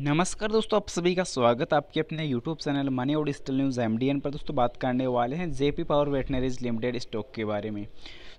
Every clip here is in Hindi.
नमस्कार दोस्तों आप सभी का स्वागत आपके अपने यूट्यूब चैनल मनी और डिजिटल न्यूज़ एम पर दोस्तों बात करने वाले हैं JP power ventures limited stock के बारे में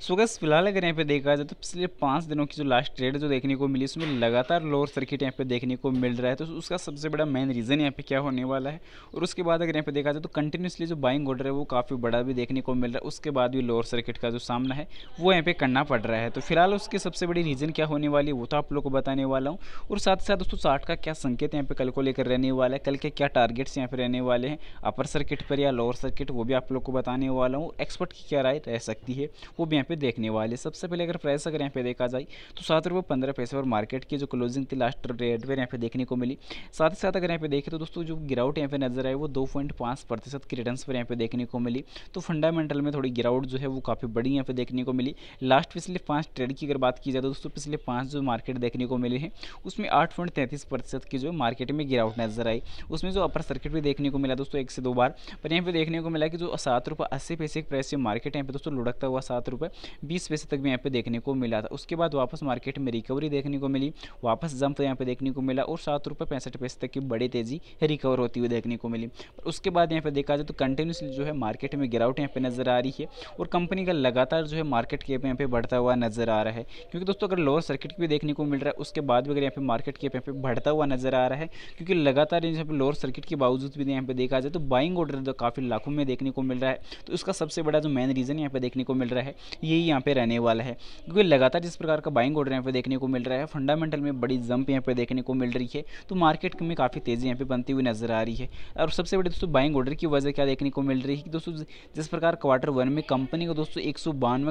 सो गैस फिलहाल अगर यहाँ पे देखा जाए तो पिछले पाँच दिनों की जो लास्ट ट्रेड जो देखने को मिली उसमें लगातार लोअर सर्किट यहाँ पे देखने को मिल रहा है तो उसका सबसे बड़ा मेन रीज़न यहाँ पे क्या होने वाला है और उसके बाद अगर यहाँ पे देखा जाए तो कंटिन्यूसली जो बाइंग ऑर्डर है वो काफ़ी बड़ा भी देखने को मिल रहा है उसके बाद भी लोअर सर्किट का जो सामना है वो यहाँ पर करना पड़ रहा है तो फिलहाल उसकी सबसे बड़ी रीज़न क्या होने वाली है वो तो आप लोग को बताने वाला हूँ और साथ ही साथ दोस्तों चार्ट का क्या संकेत यहाँ पे कल को लेकर रहने वाला है कल के क्या टारगेट्स यहाँ पे रहने वाले हैं अपर सर्किट पर या लोअर सर्किट वो भी आप लोग को बताने वाला हूँ एक्सपर्ट की क्या राय रह सकती है वो भी यहाँ पे देखने वाले सबसे पहले अगर प्राइस अगर यहाँ पे देखा जाए तो सात रुपये पंद्रह पैसे और मार्केट की जो क्लोजिंग थी लास्ट रेट पर यहाँ पे देखने को मिली साथ ही साथ अगर यहाँ पे देखें तो दोस्तों जो गिरावट यहाँ पे नजर आई वो दो पॉइंट पाँच प्रतिशत की रिटर्न पर यहाँ पे देखने को मिली तो फंडामेंटल में थोड़ी गिरावट जो है वो काफ़ी बड़ी यहाँ पे देखने को मिली लास्ट पिछले पाँच ट्रेड की अगर बात की जाए तो दोस्तों पिछले पाँच जो मार्केट देखने को मिले हैं उसमें आठ पॉइंट तैंतीस प्रतिशत की जो मार्केट में गिरावट नजर आई उसमें जो अपर सर्किट भी देखने को मिला दोस्तों एक से दो बार पर यहाँ पे देखने को मिला कि जो सात रुपये अस्सी पैसे की प्राइस से मार्केट यहाँ पे दोस्तों लुढ़कता हुआ सात रुपये बीस पैसे तक भी यहाँ पे देखने को मिला था उसके बाद वापस मार्केट में रिकवरी देखने को मिली वापस जंप यहाँ पे देखने को मिला और सात रुपये पैंसठ पैसे तक की बड़ी तेज़ी रिकवर होती हुई देखने को मिली उसके बाद यहाँ पे देखा जाए तो कंटिन्यूसली जो है मार्केट में गिरावट यहाँ पे नज़र आ रही है और कंपनी का लगातार जो है मार्केट कैप यहाँ पे बढ़ता हुआ नज़र आ रहा है क्योंकि दोस्तों अगर लोअर सर्किट भी देखने को मिल रहा है उसके बाद भी अगर यहाँ पे मार्केट कैप यहाँ पे बढ़ता हुआ नज़र आ रहा है क्योंकि लगातार यहाँ पर लोअर सर्किट के बावजूद भी यहाँ पे देखा जाए तो बाइंग ऑर्डर काफ़ी लाखों में देखने को मिल रहा है तो उसका सबसे बड़ा जो मेन रीज़न यहाँ पे देखने को मिल रहा है यही यहाँ पे रहने वाला है क्योंकि लगातार जिस प्रकार का बाइंग ऑर्डर यहाँ पे देखने को मिल रहा है फंडामेंटल में बड़ी जंप यहाँ पे देखने को मिल रही है तो मार्केट में काफ़ी तेज़ी यहाँ पे बनती हुई नजर आ रही है और सबसे बड़ी दोस्तों बाइंग ऑर्डर की वजह क्या देखने को मिल रही है कि दोस्तों जिस प्रकार क्वार्टर वन में कंपनी को दोस्तों एक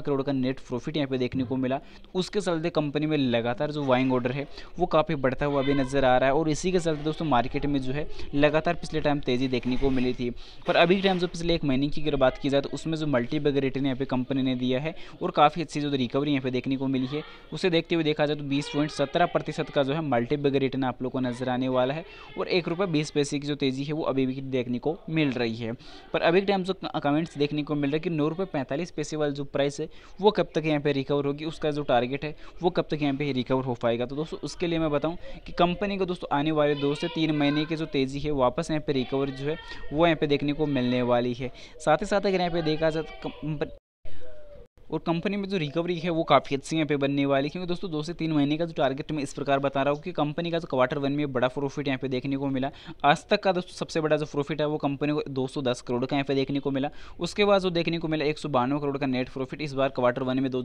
करोड़ का नेट प्रॉफिट यहाँ पे देखने को मिला तो उसके चलते कंपनी में लगातार जो बाइंग ऑर्डर है वो काफ़ी बढ़ता हुआ भी नजर आ रहा है और इसी के चलते दोस्तों मार्केट में जो है लगातार पिछले टाइम तेज़ी देखने को मिली थी पर अभी टाइम जो पिछले एक महीने की अगर बात की जाए तो उसमें जो मल्टीबैगर रिटर्न यहाँ पे कंपनी ने दिया है और काफ़ी अच्छी जो रिकवरी यहाँ पे देखने को मिली है उसे देखते हुए देखा जाए तो बीस पॉइंट सत्रह प्रतिशत का जो है मल्टीबिग रिटर्न आप लोग को नजर आने वाला है और एक रुपये बीस पैसे की जो तेज़ी है वो अभी भी देखने को मिल रही है पर अभी टाइम जो कमेंट्स देखने को मिल रहा है कि नौ रुपये पैंतालीस पैसे वाला जो प्राइस है वो कब तक यहाँ पर रिकवर होगी उसका जो टारगेट है वो कब तक यहाँ पर रिकवर हो पाएगा तो दोस्तों उसके लिए मैं बताऊँ कि कंपनी को दोस्तों आने वाले दो से तीन महीने की जो तेज़ी है वापस यहाँ पर रिकवर जो है वो यहाँ पर देखने को मिलने वाली है साथ ही साथ अगर यहाँ पे देखा जाए तो और कंपनी में जो रिकवरी है वो काफ़ी अच्छी यहाँ पे बनने वाली क्योंकि दोस्तों दो से तीन महीने का जो टारगेट मैं इस प्रकार बता रहा हूँ कि कंपनी का जो क्वार्टर वन में बड़ा प्रॉफिट यहाँ पे देखने को मिला आज तक का दोस्तों सबसे बड़ा जो प्रॉफिट है वो कंपनी को दो करोड़ का यहाँ पे देखने को मिला उसके बाद जो देखने को मिला एक करोड़ का नेट प्रॉफिट इस बार क्वार्टर वन में दो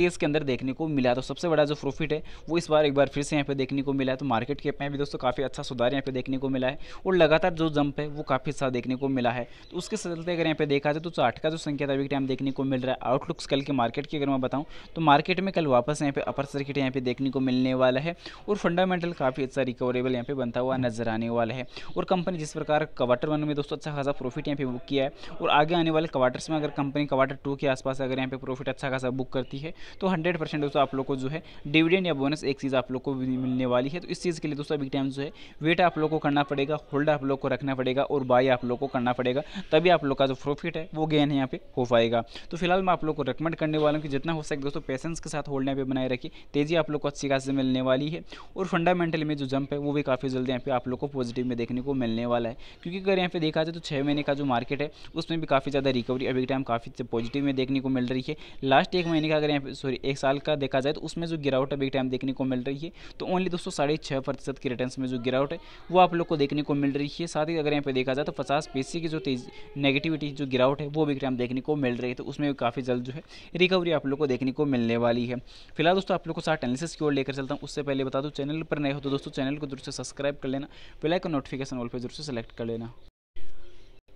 के अंदर देखने को मिला तो सबसे बड़ा जो प्रॉफिट है वो इस बार एक बार फिर से यहाँ पे देखने को मिला तो मार्केट के पैं भी दोस्तों काफ़ी अच्छा सुधार यहाँ पे देखने को मिला है और लगातार जो जंप है वो काफ़ी अच्छा देखने को मिला है तो उसके चलते अगर यहाँ पे देखा जाए तो चार्ट का जो संख्या अभी टाइम देखने को मिल रहा है आउटलुक्स कल देखिए मार्केट की अगर मैं बताऊँ तो मार्केट में कल वापस यहाँ पे अपर सर्किट यहाँ पे देखने को मिलने वाला है और फंडामेंटल काफ़ी अच्छा रिकवरेबल यहाँ पे बनता हुआ नजर आने वाला है और कंपनी जिस प्रकार क्वार्टर वन में दोस्तों अच्छा खासा प्रॉफिट यहाँ पे बुक किया है और आगे आने वाले क्वार्टर्स में अगर कंपनी क्वार्टर टू के आसपास अगर यहाँ पे प्रॉफिट अच्छा खासा बुक करती है तो हंड्रेड परसेंट दोस्तों आप लोग को जो है डिविडेंड या बोनस एक चीज़ आप लोग को मिलने वाली है तो इस चीज़ के लिए दोस्तों अभी टाइम जो है वेट आप लोग को करना पड़ेगा होल्ड आप लोग को रखना पड़ेगा और बाई आप लोग को करना पड़ेगा तभी आप लोग का जो प्रॉफिट है वो गेन यहाँ पे हो पाएगा तो फिलहाल मैं आप लोग को रिकमेंड करने वालों की जितना हो सके दोस्तों पेशेंस के साथ होल्ड यहाँ पे बनाए रखिए तेज़ी आप लोग को अच्छी खासी मिलने वाली है और फंडामेंटल में जो जंप है वो भी काफ़ी जल्दी यहाँ पे आप लोग को पॉजिटिव में देखने को मिलने वाला है क्योंकि अगर यहाँ पे देखा जाए तो छः महीने का जो मार्केट है उसमें भी काफ़ी ज़्यादा रिकवरी अभी टाइम काफ़ी पॉजिटिव में देखने को मिल रही है लास्ट एक महीने का अगर यहाँ पे सॉरी एक साल का देखा जाए तो उसमें जो गिरावट अभी टाइम देखने को मिल रही है तो ओनली दोस्तों साढ़े छः प्रतिशत की रिटर्न में जो गिरावट है वो आप लोग को देखने को मिल रही है साथ ही अगर यहाँ पे देखा जाए तो पचास पीसी की जो तेज नेगेटिविटी जो गिरावट है वो भी टाइम देखने को मिल रही है तो उसमें काफ़ी जल्द जो है रिकवरी आप लोग को देखने को मिलने वाली है फिलहाल दोस्तों आप लोग को साथ एनालिसिस की ओर लेकर चलता हूँ उससे पहले बता दो चैनल पर नए हो तो दोस्तों चैनल को जरूर से सब्सक्राइब कर लेना बेलाइक नोटिफिकेशन ऑल पर जरूर से सेलेक्ट कर लेना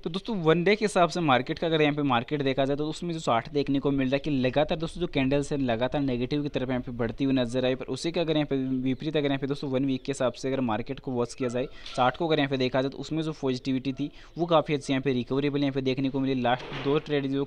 तो दोस्तों वन डे के हिसाब से मार्केट का अगर यहाँ पे मार्केट देखा जाए तो उसमें जो साठ देखने को मिल रहा है कि लगातार दोस्तों जो कैंडल्स है लगातार नेगेटिव की तरफ यहाँ पे बढ़ती हुई नजर आई पर उसी के अगर यहाँ पे विपरीत अगर यहाँ पे दोस्तों वन वीक के हिसाब से अगर मार्केट को वॉच किया जाए साठ को अगर यहाँ पे देखा जाए तो उसमें जो पॉजिटिविटी थी वो काफ़ी अच्छी यहाँ पे रिकवरेबल यहाँ पे देखने को मिली लास्ट दो ट्रेड जो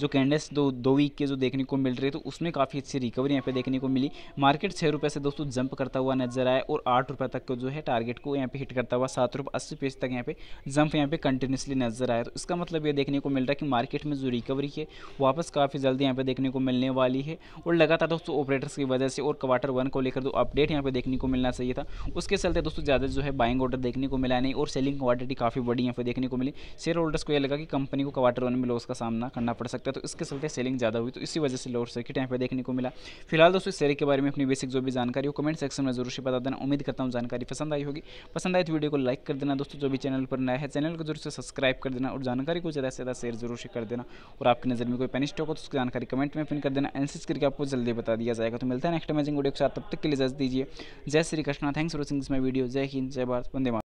जो कैंडल्स दो दो वीक के जो देखने को मिल रहे तो उसमें काफ़ी अच्छी रिकवरी यहाँ पे देखने को मिली मार्केट छः रुपये से दोस्तों जंप करता हुआ नजर आया और आठ रुपये तक जो है टारगेट को यहाँ पे हिट करता हुआ सात रुपये अस्सी पेज तक यहाँ पे जंप यहाँ पे कंटिन्यूसली नजर नज़र आया तो इसका मतलब ये देखने को मिल रहा है कि मार्केट में जो रिकवरी है वापस काफ़ी जल्दी यहाँ पे देखने को मिलने वाली है और लगातार दोस्तों ऑपरेटर्स की वजह से और क्वार्टर वन को लेकर जो अपडेट यहाँ पे देखने को मिलना चाहिए था उसके चलते दोस्तों ज़्यादा जो है बाइंग ऑर्डर देखने को मिला नहीं और सेलिंग क्वांटिटी काफ़ी बड़ी यहाँ पर देखने को मिली शेयर होल्डर्स को यह लगा कि कंपनी को क्वार्टर वन में लॉस का सामना करना पड़ सकता है तो इसके चलते सेलिंग ज़्यादा हुई तो इसी वजह से लोअर सर्किट यहाँ पर देखने को मिला फिलहाल दोस्तों शेयर के बारे में अपनी बेसिक जो भी जानकारी हो कमेंट सेक्शन में जरूर से बता देना उम्मीद करता हूँ जानकारी पसंद आई होगी पसंद आई तो वीडियो को लाइक कर देना दोस्तों जो भी चैनल पर नया है चैनल को जरूर से सब्सक्राइब कर कर देना और जानकारी को ज़्यादा से ज़्यादा शेयर जरूर से कर देना और आपकी नज़र में कोई पेनी स्टॉक हो तो उसकी जानकारी कमेंट में पिन कर देना एनसिस करके आपको जल्दी बता दिया जाएगा तो मिलता है नेक्स्ट अमेजिंग वीडियो के साथ तब तक के लिए जज दीजिए जय Shri Krishna thanks for watching this my video जय हिंद जय भारत वंदे